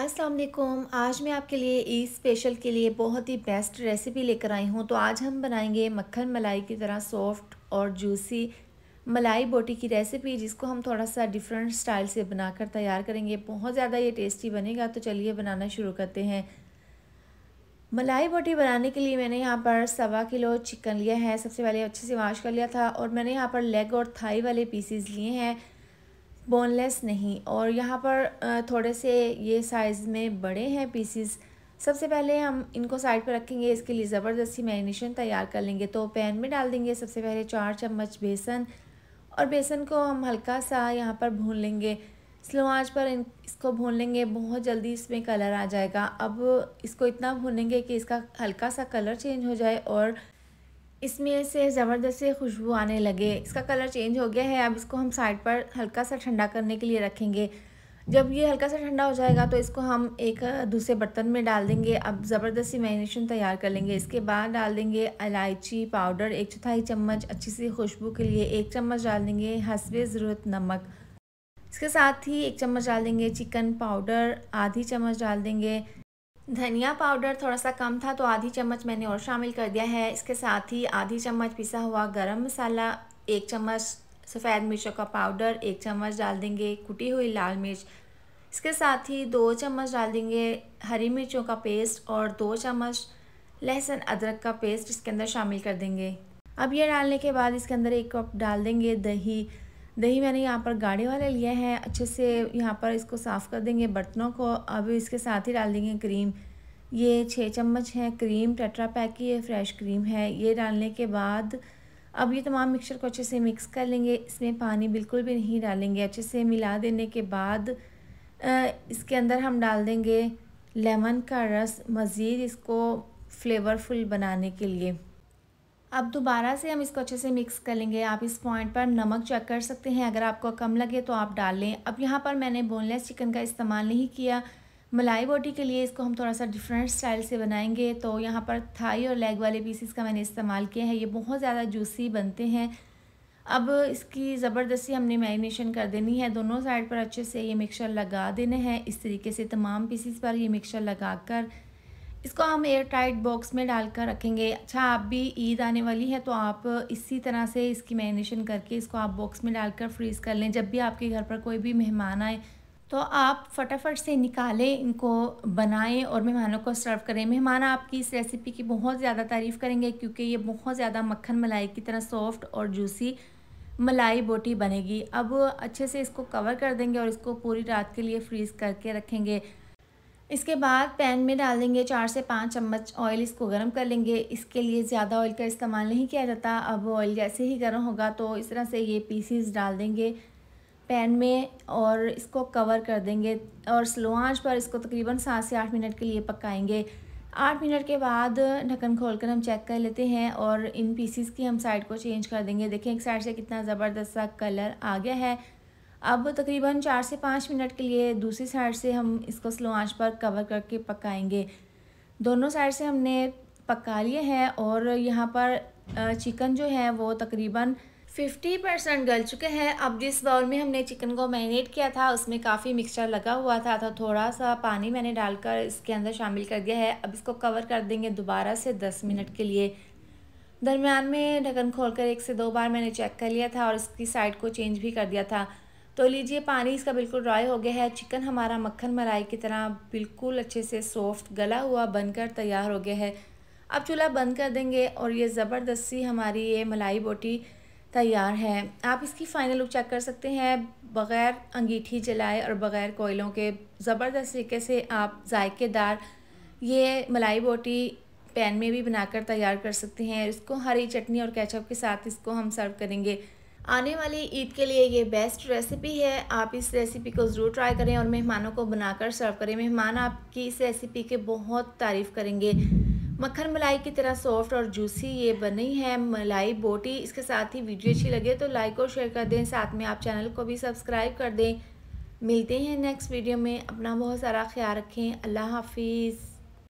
अस्सलाम वालेकुम आज मैं आपके लिए ईद स्पेशल के लिए बहुत ही बेस्ट रेसिपी लेकर आई हूँ तो आज हम बनाएंगे मक्खन मलाई की तरह सॉफ्ट और जूसी मलाई बोटी की रेसिपी जिसको हम थोड़ा सा डिफरेंट स्टाइल से बनाकर तैयार करेंगे बहुत ज़्यादा ये टेस्टी बनेगा तो चलिए बनाना शुरू करते हैं मलाई बोटी बनाने के लिए मैंने यहाँ पर सवा किलो चिकन लिया है सबसे पहले अच्छे से वाश कर लिया था और मैंने यहाँ पर लेग और थाई वाले पीसीज लिए हैं बोनलेस नहीं और यहाँ पर थोड़े से ये साइज़ में बड़े हैं पीसीस सबसे पहले हम इनको साइड पर रखेंगे इसके लिए ज़बरदस्ती मैरिनेशन तैयार कर लेंगे तो पैन में डाल देंगे सबसे पहले चार चम्मच बेसन और बेसन को हम हल्का सा यहाँ पर भून लेंगे स्लो आंच पर इसको भून लेंगे बहुत जल्दी इसमें कलर आ जाएगा अब इसको इतना भूनेंगे कि इसका हल्का सा कलर चेंज हो जाए और इसमें से ज़बरदस्त खुशबू आने लगे इसका कलर चेंज हो गया है अब इसको हम साइड पर हल्का सा ठंडा करने के लिए रखेंगे जब ये हल्का सा ठंडा हो जाएगा तो इसको हम एक दूसरे बर्तन में डाल देंगे अब ज़बरदस्ती मैरिनेशन तैयार कर लेंगे इसके बाद डाल देंगे इलायची पाउडर एक चौथाई चम्मच अच्छी सी खुशबू के लिए एक चम्मच डाल देंगे हंसवे ज़रूरत नमक इसके साथ ही एक चम्मच डाल देंगे चिकन पाउडर आधी चम्मच डाल देंगे धनिया पाउडर थोड़ा सा कम था तो आधी चम्मच मैंने और शामिल कर दिया है इसके साथ ही आधी चम्मच पिसा हुआ गरम मसाला एक चम्मच सफ़ेद मिर्चों का पाउडर एक चम्मच डाल देंगे कुटी हुई लाल मिर्च इसके साथ ही दो चम्मच डाल देंगे हरी मिर्चों का पेस्ट और दो चम्मच लहसुन अदरक का पेस्ट इसके अंदर शामिल कर देंगे अब ये डालने के बाद इसके अंदर एक कप डाल देंगे दही दही मैंने यहाँ पर गाढ़े वाले लिए हैं अच्छे से यहाँ पर इसको साफ़ कर देंगे बर्तनों को अब इसके साथ ही डाल देंगे क्रीम ये छः चम्मच है क्रीम टेट्रा पैक की ये फ्रेश क्रीम है ये डालने के बाद अब ये तमाम मिक्सचर को अच्छे से मिक्स कर लेंगे इसमें पानी बिल्कुल भी नहीं डालेंगे अच्छे से मिला देने के बाद इसके अंदर हम डाल देंगे लेमन का रस मज़ीद इसको फ्लेवरफुल बनाने के लिए अब दोबारा से हम इसको अच्छे से मिक्स कर लेंगे आप इस पॉइंट पर नमक चेक कर सकते हैं अगर आपको कम लगे तो आप डाल लें अब यहाँ पर मैंने बोनलेस चिकन का इस्तेमाल नहीं किया मलाई बोटी के लिए इसको हम थोड़ा सा डिफरेंट स्टाइल से बनाएंगे तो यहाँ पर थाई और लेग वाले पीसीस का मैंने इस्तेमाल किया है ये बहुत ज़्यादा जूसी बनते हैं अब इसकी ज़बरदस्ती हमने मैरिनेशन कर देनी है दोनों साइड पर अच्छे से ये मिक्सचर लगा देने हैं इस तरीके से तमाम पीसीस पर ये मिक्सचर लगा कर इसको हम एयर टाइट बॉक्स में डाल कर रखेंगे अच्छा आप भी ईद आने वाली है तो आप इसी तरह से इसकी मैरिनेशन करके इसको आप बॉक्स में डालकर फ्रीज़ कर लें जब भी आपके घर पर कोई भी मेहमान आए तो आप फटाफट से निकालें इनको बनाएं और मेहमानों को सर्व करें मेहमान आपकी इस रेसिपी की बहुत ज़्यादा तारीफ़ करेंगे क्योंकि ये बहुत ज़्यादा मक्खन मलाई की तरह सॉफ्ट और जूसी मलाई बोटी बनेगी अब अच्छे से इसको कवर कर देंगे और इसको पूरी रात के लिए फ्रीज़ करके रखेंगे इसके बाद पैन में डाल देंगे चार से पाँच चम्मच ऑयल इसको गर्म कर लेंगे इसके लिए ज़्यादा ऑयल का इस्तेमाल नहीं किया जाता अब ऑयल जैसे ही गर्म होगा तो इस तरह से ये पीसीस डाल देंगे पैन में और इसको कवर कर देंगे और स्लो आंच पर इसको तकरीबन सात से आठ मिनट के लिए पकाएंगे आठ मिनट के बाद ढक्कन खोल कर हम चेक कर लेते हैं और इन पीसीस की हम साइड को चेंज कर देंगे देखें एक साइड से कितना ज़बरदस्त सा कलर आ गया है अब तकरीबन चार से पाँच मिनट के लिए दूसरी साइड से हम इसको स्लो आंच पर कवर करके पकाएंगे दोनों साइड से हमने पका लिए हैं और यहाँ पर चिकन जो है वो तकरीबन फिफ्टी परसेंट गल चुके हैं अब जिस बाउल में हमने चिकन को मैरिनेट किया था उसमें काफ़ी मिक्सचर लगा हुआ था तो थोड़ा सा पानी मैंने डालकर इसके अंदर शामिल कर दिया है अब इसको कवर कर देंगे दोबारा से दस मिनट के लिए दरमियान में ढक्कन खोलकर एक से दो बार मैंने चेक कर लिया था और इसकी साइड को चेंज भी कर दिया था तो लीजिए पानी इसका बिल्कुल ड्राई हो गया है चिकन हमारा मक्खन मलाई की तरह बिल्कुल अच्छे से सॉफ्ट गला हुआ बनकर तैयार हो गया है अब चूल्हा बंद कर देंगे और ये ज़बरदस्ती हमारी ये मलाई बोटी तैयार है आप इसकी फ़ाइनल लुक चेक कर सकते हैं बग़ैर अंगीठी जलाए और बग़ैर कोयलों के ज़बरदस्त तरीके से आप जायकेदार ये मलाई बोटी पैन में भी बनाकर तैयार कर सकते हैं इसको हरी चटनी और कैचअप के साथ इसको हम सर्व करेंगे आने वाली ईद के लिए ये बेस्ट रेसिपी है आप इस रेसिपी को ज़रूर ट्राई करें और मेहमानों को बनाकर सर्व करें मेहमान आपकी इस रेसिपी के बहुत तारीफ़ करेंगे मक्खन मलाई की तरह सॉफ्ट और जूसी ये बनी है मलाई बोटी इसके साथ ही वीडियो अच्छी लगे तो लाइक और शेयर कर दें साथ में आप चैनल को भी सब्सक्राइब कर दें मिलते हैं नेक्स्ट वीडियो में अपना बहुत सारा ख्याल रखें अल्लाह हाफिज़